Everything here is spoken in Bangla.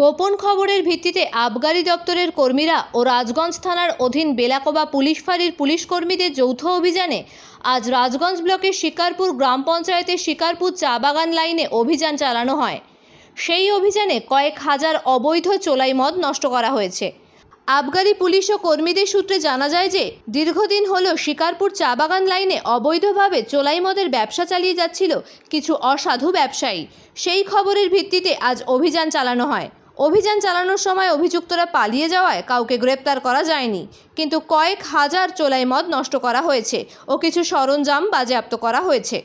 গোপন খবরের ভিত্তিতে আবগারি দপ্তরের কর্মীরা ও রাজগঞ্জ থানার অধীন বেলাকোবা পুলিশ ফাঁড়ির পুলিশ কর্মীদের যৌথ অভিযানে আজ রাজগঞ্জ ব্লকের শিকারপুর গ্রাম পঞ্চায়েতের শিকারপুর চা বাগান লাইনে অভিযান চালানো হয় সেই অভিযানে কয়েক হাজার অবৈধ চোলাই মদ নষ্ট করা হয়েছে আবগারি পুলিশ ও কর্মীদের সূত্রে জানা যায় যে দীর্ঘদিন হল শিকারপুর চা বাগান লাইনে অবৈধভাবে চোলাই মদের ব্যবসা চালিয়ে যাচ্ছিল কিছু অসাধু ব্যবসায়ী সেই খবরের ভিত্তিতে আজ অভিযান চালানো হয় অভিযান চালানোর সময় অভিযুক্তরা পালিয়ে যাওয়ায় কাউকে গ্রেপ্তার করা যায়নি কিন্তু কয়েক হাজার চোলাই মদ নষ্ট করা হয়েছে ও কিছু সরঞ্জাম বাজেয়াপ্ত করা হয়েছে